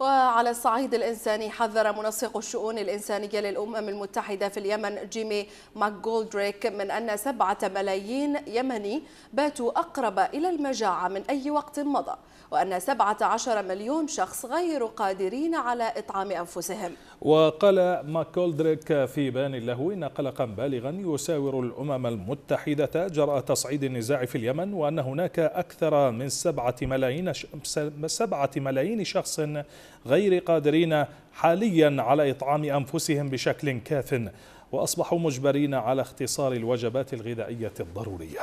وعلى الصعيد الإنساني حذر منسق الشؤون الإنسانية للأمم المتحدة في اليمن جيمي ماكجولدريك من أن سبعة ملايين يمني باتوا أقرب إلى المجاعة من أي وقت مضى وأن 17 مليون شخص غير قادرين على إطعام أنفسهم وقال جولدريك في بيان له إن قلقا بالغا يساور الأمم المتحدة جراء تصعيد النزاع في اليمن وأن هناك أكثر من سبعة ملايين, سبعة ملايين شخص غير قادرين حاليا على إطعام أنفسهم بشكل كاف وأصبحوا مجبرين على اختصار الوجبات الغذائية الضرورية